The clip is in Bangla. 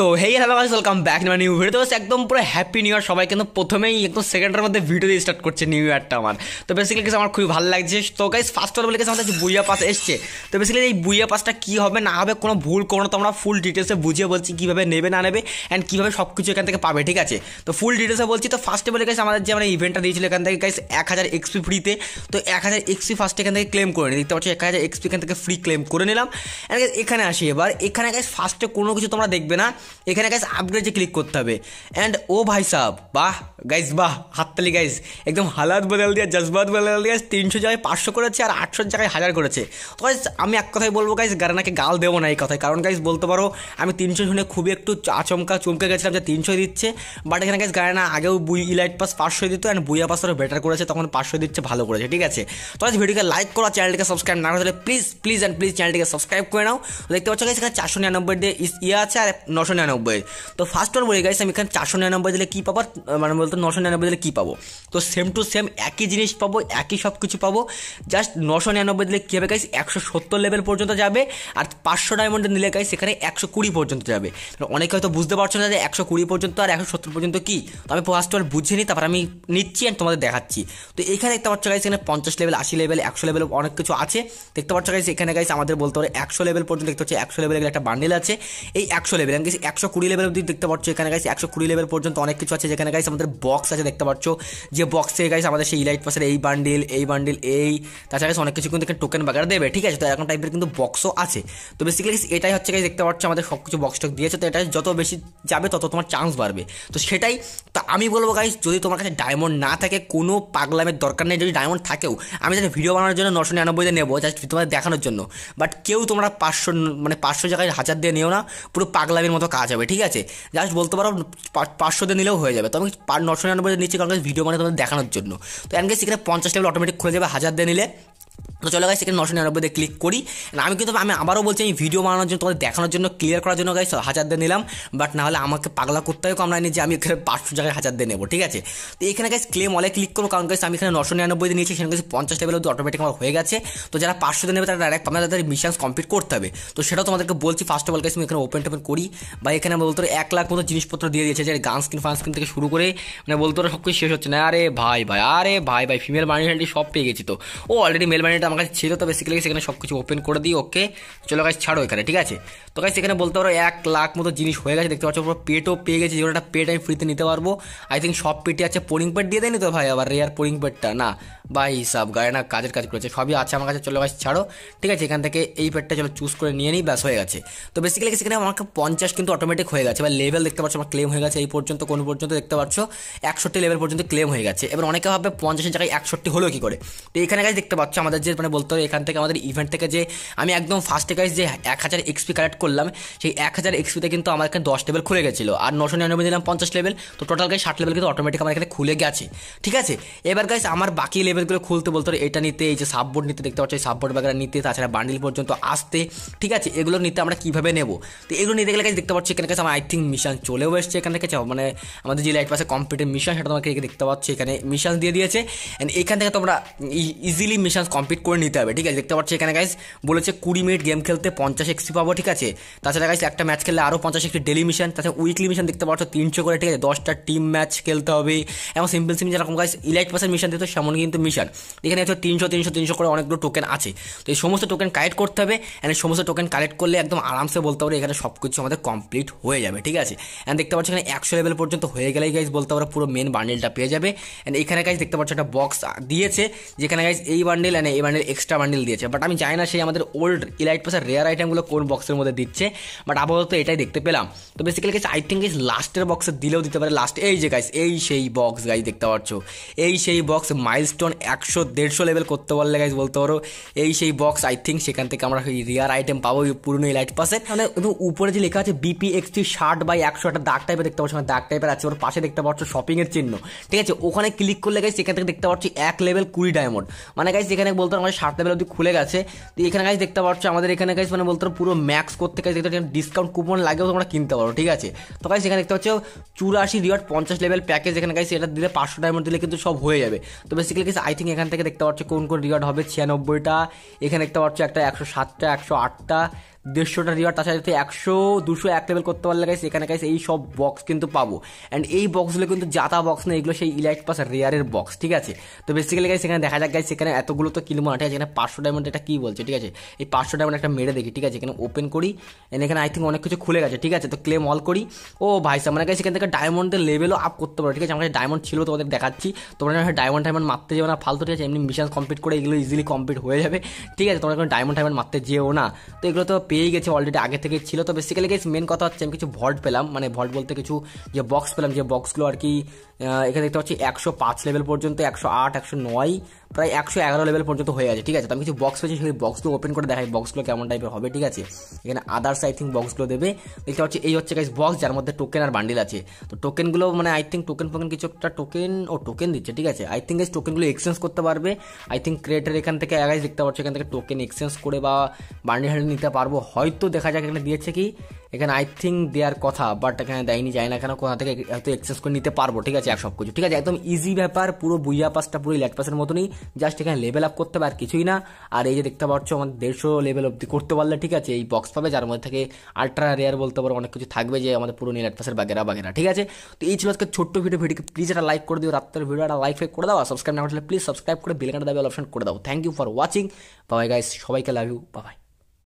so hey hello guys welcome back না নিউ ভিডিও তো একদম পুরো হ্যাপি নিউ ইয়ার সবাই কিন্তু প্রথমেই একদম সেকেন্ডের মধ্যে ভিডিও দিয়ে স্টার্ট করছে নিউ ইয়ারটা আমার তো বেসিক্যালি কিছু আমার খুবই ভালো লাগছে তো গাইস ফার্স্ট অফ অল কিছু আমাদের বুইয়া পাস এসছে তো বেসিক্যালি এই বুইয়া পাসটা কী হবে না হবে কোনো ভুল করো তো আমরা ফুল ডিটেলসে বুঝিয়ে বলছি কীভাবে নেবে না নেবে অ্যান্ড কীভাবে সব কিছু এখান থেকে পাবে ঠিক আছে তো ফুল ডিটেলসে বলছি তো ফার্স্ট অফ অল গাইস আমাদের যে আমরা ইভেন্টটা দিয়েছিল এখান থেকে গাইস এক হাজার এক্সপি ফ্রিতে তো এক হাজার এক্সপি ফার্স্ট এখান থেকে ক্লেম করে নিই দেখতে পাচ্ছি এক হাজার এক্সপি এখান থেকে ফ্রি ক্লেম করে নিলাম অ্যান্ড এখানে আসি এবার এখানে গাইস ফার্স্টে কোনো কিছু তোমরা দেখবে না এখানে গাইজ আপগ্রেডে ক্লিক করতে হবে অ্যান্ড ও ভাই সাহ বাহ গাইজ বাহ হাততালি গাইজ একদম হালাত বদল দিয়ে জজবাত বদল দিয়ে তিনশো জায়গায় পাঁচশো করেছে আর আটশো জায়গায় হাজার করেছে তো গাইজ আমি এক কথাই বলবো গাইজ গারানাকে গাল দেবো না এই কথায় কারণ গাইজ বলতে পারো আমি তিনশো শুনে খুবই একটু আচমকা চমকে গেছিলাম যে তিনশো দিচ্ছে বাট এখানে গাইজ গারানা আগেও বুই ইলাইট পাস পাঁচশো দিত অ্যান্ড বুইয়া পাস আরও বেটার করেছে তখন পাঁচশো দিচ্ছে ভালো করেছে ঠিক আছে তো গাইজ ভিডিওকে লাইক করো চ্যানেলটিকে সাবস্ক্রাইব না করে প্লিজ প্লিজ অ্যান্ড প্লিজ চ্যানেলটিকে সাবস্ক্রাইব করে নাও দেখতে পাচ্ছ গাইজ এখানে চারশো নিরানব্বই দিয়ে ইয়ে আছে আর নশো নশো নিরানব্বই তো ফার্স্ট অল বলে গাইস আমি এখানে চারশো নিরানব্বই দিলে কী পাবো মানে বলতো নশো নিরানব্বই দিলে কী পাবো তো সেম টু সেম একই জিনিস পাবো একই সব কিছু পাবো জাস্ট নশো নিরানব্বই দিলে কী হবে গাইস একশো সত্তর লেভেল পর্যন্ত যাবে আর পাঁচশো ডায়মন্ড নিলে গাইস সেখানে একশো কুড়ি পর্যন্ত যাবে অনেকে হয়তো বুঝতে পারছো না যে একশো কুড়ি পর্যন্ত আর একশো সত্তর পর্যন্ত কী তো আমি ফার্স্ট অল বুঝে নিই তারপর আমি নিচ্ছি অ্যান্ড তোমাদের দেখাচ্ছি তো এখানে দেখতে পাচ্ছ গাইস এখানে পঞ্চাশ লেভেল আশি লেভেল একশো লেভেল অনেক কিছু আছে দেখতে পাচ্ছ গাইস এখানে গাইস আমাদের বলতে পারে একশো লেভেল পর্যন্ত দেখতে হচ্ছে একশো লেভেলের একটা বান্ডেল আছে এই একশো লেভেল আমি একশো কুড়ি লেভেল অব্দি দেখতে পাচ্ছ এখানে গাইস একশো কুড়ি লেভেল পর্যন্ত অনেক কিছু আছে যেখানে গাইস আমাদের বক্স আছে দেখতে পাচ্ছ যে বক্সে গাইস আমাদের সেই লাইট পাশের এই বান্ডিল এই বান্ডিল এই তাছাড়া গাইস অনেক কিছু কিন্তু এখানে টোকেন বাগার দেবে ঠিক আছে তো এরকম টাইপের কিন্তু বক্সও আছে তো বেসিক্যালি এটাই হচ্ছে গাইস দেখতে পাচ্ছ আমাদের সব কিছু বক্স টক দিয়েছে তো এটা যত বেশি যাবে তত তোমার চান্স বাড়বে তো সেটাই তো আমি বলবো গাইস যদি তোমার কাছে ডায়মন্ড না থাকে কোনো পাগলামের দরকার নেই যদি ডায়মন্ড থাকেও আমি যাতে ভিডিও বানানোর জন্য নশো নিরানব্বইতে নেবো জাস্ট তোমাদের দেখানোর জন্য বাট কেউ তোমরা পাঁচশো মানে পাঁচশো জায়গায় হাজার দিয়ে নিও না পুরো পাগলামের মতো কাজ হবে ঠিক আছে জাস্ট বলতে পারো পাঁচশোতে নিলেও হয়ে যাবে তবে পার নশো নিরানব্বই নিচে কারণ ভিডিও মানে তোমাদের দেখানোর জন্য তো এনকে সেখানে পঞ্চাশ লেভেল অটোমেটিক খুলে যাবে হাজার দিয়ে নিলে তো চলে গেছে সেখানে নশো নিরানব্বইতে ক্লিক করি আমি কিন্তু আমি আবারও বলছি আমি ভিডিও বানানোর জন্য তোমাদের দেখানোর জন্য ক্লিয়ার করার জন্য গাইস হাজার দিয়ে নিলাম বাট নাহলে আমাকে পাগলা করতে হয় কম নিয়ে যে আমি এখানে পাঁচশো জায়গায় হাজার দিয়ে নেবো ঠিক আছে তো এখানে গাছ ক্লেম অলে ক্লিক করবো কারণ গাইস আমি এখানে নশো নিরানব্বইতে নিয়েছি সেখানে পঞ্চাশ লেভেল অব্দি অটোমেটিক আমার হয়ে গেছে তো যারা পাঁচশো দিয়ে নেবে তারা ডাইরেক্ট আমাদের তাদের মিশন কমপ্লিট করতে হবে তো সেটাও তোমাদেরকে বলছি ফার্স্ট অফ অল আমি এখানে ওপেন টোপেন করি বা এখানে বলতো এক লাখ মতো জিনিসপত্র দিয়ে দিয়েছে যে গান স্ক্রিন ফান স্ক্রিন থেকে শুরু করে মানে বলতো সব কিছু শেষ হচ্ছে না আরে ভাই ভাই আরে ভাই ভাই ফিমেল মাইনরিটি সব পেয়ে গেছি তো ও অলরেডি মেল মানিটা আমার কাছে ছিল তো বেসিক্যালি সেখানে সব কিছু ওপেন করে দিই ওকে চলো গাছ ছাড়ো এখানে ঠিক আছে তো গাছ সেখানে বলতে পারো এক লাখ মতো জিনিস হয়ে গেছে দেখতে পাচ্ছ পুরো পেটও পেয়ে গেছে যেগুলো একটা পেট আমি ফ্রিতে নিতে পারবো আই থিঙ্ক সব পেটে আছে পোরিং পেট দিয়ে দেয়নি তো ভাই আবার রেয়ার পোরিং পেটটা না ভাই হিসাব গায়ে না কাজের কাজ করেছে সবই আছে আমার কাছে চলো গাছ ছাড়ো ঠিক আছে এখান থেকে এই পেটটা চলো চুজ করে নিয়ে নিই ব্যাস হয়ে গেছে তো বেসিক্যালি সেখানে আমাকে পঞ্চাশ কিন্তু কিন্তু অটোমেটিক হয়ে গেছে এবার লেভেল দেখতে পাচ্ছ আমার ক্লেম হয়ে গেছে এই পর্যন্ত কোন পর্যন্ত দেখতে পাচ্ছ একষট্টি লেভেল পর্যন্ত ক্লেম হয়ে গেছে এবার অনেকে ভাবে পঞ্চাশের জায়গায় একষট্টি হলো কী করে তো এখানে কাজ দেখতে পাচ্ছ আমাদের যে মানে বলতে হবে এখান থেকে আমাদের ইভেন্ট থেকে যে আমি একদম ফার্স্টে কাজ যে এক হাজার এক্সপি কালেক্ট করলাম সেই এক হাজার এক্সপিতে কিন্তু আমার এখানে দশ লেভেল খুলে গেছিলো আর নশো নিরানব্বই দিলাম পঞ্চাশ লেভেল তো টোটাল গাছ ষাট লেভেল কিন্তু অটোমেটিক আমার এখানে খুলে গেছে ঠিক আছে এবার গাছ আমার বাকি লেভেলগুলো খুলতে বলতে এটা নিতে এই যে সাববোর্ড নিতে দেখতে পাচ্ছ এই সাববোর্ড বাগেরা নিতে তাছাড়া বান্ডিল পর্যন্ত আসতে ঠিক আছে এগুলো নিতে আমরা কীভাবে নেব তো এগুলো নিতে গেলে গাছ দেখতে পাচ্ছি এখানে কাছে আমার আই থিঙ্ক মিশন চলেও এসছে এখানে কাছে মানে আমাদের যে লাইট পাশে কম্পিউটার মিশন সেটা তোমাকে দেখতে পাচ্ছি এখানে মিশন দিয়ে দিয়েছে অ্যান্ড এখান থেকে তোমরা ইজিলি মিশন কমপ্লিট করে নিতে হবে ঠিক আছে দেখতে পাচ্ছি এখানে গাইজ বলেছে কুড়ি মিনিট গেম খেলতে পঞ্চাশ এক্সপি পাবো ঠিক আছে তাছাড়া গাইজ একটা ম্যাচ খেললে আরও পঞ্চাশ একটি ডেলি মিশন তাছাড়া উইকলি মিশন দেখতে পাচ্ছ তিনশো করে ঠিক আছে দশটা টিম ম্যাচ খেলতে হবে এবং সিম্পল সিম্পল যেরকম গাইজ ইলাইট পাসের মিশন দিতে সেমন কিন্তু মিশন এখানে হচ্ছে তিনশো তিনশো তিনশো করে অনেকগুলো টোকেন আছে তো এই সমস্ত টোকেন কালেক্ট করতে হবে অ্যান্ড সমস্ত টোকেন কালেক্ট করলে একদম আরামসে বলতে পারে এখানে সব কিছু আমাদের কম কমপ্লিট হয়ে যাবে ঠিক আছে অ্যান্ড দেখতে পাচ্ছ এখানে একশো লেভেল পর্যন্ত হয়ে গেলেই গাইজ বলতে পারো পুরো মেন বান্ডেলটা পেয়ে যাবে অ্যান্ড এখানে গাইজ দেখতে পাচ্ছ একটা বক্স দিয়েছে যেখানে গাইজ এই বান্ডেল অ্যান্ড এই বান্ডেল এক্সট্রা বান্ডেল দিয়েছে বাট আমি জানি না সেই আমাদের ওল্ড ইলাইট পাসের রেয়ার আইটেমগুলো কোন বক্সের মধ্যে দিচ্ছে বাট আপাতত এটাই দেখতে পেলাম তো basically guys I think guys লাস্টের বক্সে দিলেও দিতে পারে লাস্ট এই যে গাইজ এই সেই বক্স গাইজ দেখতে পাচ্ছ এই সেই বক্স মাইল স্টোন একশো দেড়শো লেভেল করতে পারলে গাইজ বলতে পারো এই সেই বক্স আই থিঙ্ক সেখান থেকে আমরা রিয়ার আইটেম পাবো পুরনো ইলাইট পাশে মানে এবং উপরে যে লেখা আছে বি জিপি থ্রি ষাট বাই একশো একটা দাগ টাইপের দেখতে পাচ্ছ মানে দাগ টাইপের আছে ওর পাশে দেখতে পাচ্ছ শপিংয়ের চিহ্ন ঠিক আছে ওখানে ক্লিক করলে গাইস সেখান থেকে দেখতে পাচ্ছি এক লেভেল কুড়ি ডায়মন্ড মানে গাইস এখানে বলতে আমাদের শার্ট লেভেল যদি খুলে গেছে তো এখানে গাছ দেখতে পাচ্ছ আমাদের এখানে গাইস মানে বলতো পুরো ম্যাক্স করতে গেছে দেখতে ডিসকাউন্ট কুপন লাগে তোমরা কিনতে পারো ঠিক আছে তো গাছ এখানে দেখতে পাচ্ছ চুরাশি রিওয়ার্ড পঞ্চাশ লেভেল প্যাকেজ এখানে গাছ এটা দিলে পাঁচশো ডায়মন্ড দিলে কিন্তু সব হয়ে যাবে তো বেসিক্যালি গাইস আই থিঙ্ক এখান থেকে দেখতে পাচ্ছ কোন কোন রিওয়ার্ড হবে ছিয়ানব্বইটা এখানে দেখতে পাচ্ছ একটা একশো সাতটা একশো আটটা দেড়শোটা রিওয়ার্ড তাছাড়া যাতে একশো দুশো এক লেভেল করতে পারলে গাইস এখানে গাইস এই সব বক্স কিন্তু পাবো অ্যান্ড এই বক্সগুলো কিন্তু যাতা বক্স না এগুলো সেই ইলাইট পাস রেয়ারের বক্স ঠিক আছে তো বেসিক্যালি গাইস এখানে দেখা যাক গাইস এখানে এতগুলো তো কিনবো না ঠিক আছে এখানে পাঁচশো ডায়মন্ড এটা কী বলছে ঠিক আছে এই পাঁচশো ডায়মন্ড একটা মেরে দেখি ঠিক আছে এখানে ওপেন করি এন্ড এখানে আই থিঙ্ক অনেক কিছু খুলে গেছে ঠিক আছে তো ক্লেম অল করি ও ভাই সাহেব মানে গাইস এখান থেকে ডায়মন্ডের লেভেলও আপ করতে পারো ঠিক আছে আমার কাছে ডায়মন্ড ছিল তোমাদের দেখাচ্ছি তোমরা ডায়মন্ড টাইমন্ড মারতে যাবে না ফালতু ঠিক আছে এমনি মিশন কমপ্লিট করে এগুলো ইজিলি কমপ্লিট হয়ে যাবে ঠিক আছে তোমরা কোনো ডায়মন্ড টাইমন্ড মারতে যেও না তো এগুলো তো পেয়ে গেছে অলরেডি আগে থেকে ছিল তো বেসিক্যালি গেছি মেন কথা হচ্ছে আমি কিছু ভল্ট পেলাম মানে ভল্ট বলতে কিছু যে বক্স পেলাম যে বক্সগুলো আর কি এখানে দেখতে পাচ্ছি একশো পাঁচ লেভেল পর্যন্ত একশো আট একশো নয় প্রায় একশো এগারো লেভেল পর্যন্ত হয়ে গেছে ঠিক আছে তো আমি কিছু বক্স পেয়েছি সেই বক্সগুলো ওপেন করে দেখাই বক্সগুলো কেমন টাইপের হবে ঠিক আছে এখানে আদার্স আই থিঙ্ক বক্সগুলো দেবে দেখতে পাচ্ছি এই হচ্ছে গাইস বক্স যার মধ্যে টোকেন আর বান্ডিল আছে তো টোকেনগুলো মানে আই থিঙ্ক টোকেন ফোকেন কিছু একটা টোকেন ও টোকেন দিচ্ছে ঠিক আছে আই থিঙ্ক গাইস টোকেনগুলো এক্সচেঞ্জ করতে পারবে আই থিঙ্ক ক্রিয়েটার এখান থেকে গাইস দেখতে পাচ্ছি এখান থেকে টোকেন এক্সচেঞ্জ করে বা বান্ডিল হ্যান্ডেল নিতে পারবো হয়তো দেখা যাক এখানে দিয়েছে কি এখানে আই থিঙ্ক দেওয়ার কথা বাট এখানে দেয়নি যায় না কেন কোথা থেকে হয়তো এক্সেস করে নিতে পারবো ঠিক আছে এক সব কিছু ঠিক আছে একদম ইজি ব্যাপার পুরো বুইয়া পাসটা পুরো ইলেট পাসের মতনই জাস্ট এখানে লেভেল আপ করতে পারে কিছুই না আর এই যে দেখতে পাচ্ছ আমাদের দেড়শো লেভেল অব্দি করতে পারলে ঠিক আছে এই বক্স পাবে যার মধ্যে থেকে আল্ট্রা রেয়ার বলতে পারো অনেক কিছু থাকবে যে আমাদের পুরো ইলেট পাসের বাগেরা বাগেরা ঠিক আছে তো এই ছিল আজকে ছোট্ট ভিডিও ভিডিও প্লিজ একটা লাইক করে দিও রাত্রের ভিডিও একটা লাইক ফাইক করে দাও সাবস্ক্রাইব না করলে প্লিজ সাবস্ক্রাইব করে বেলকাটা দেবে অপশন করে দাও thank you for watching bye bye guys সবাইকে লাভ ইউ বাবাই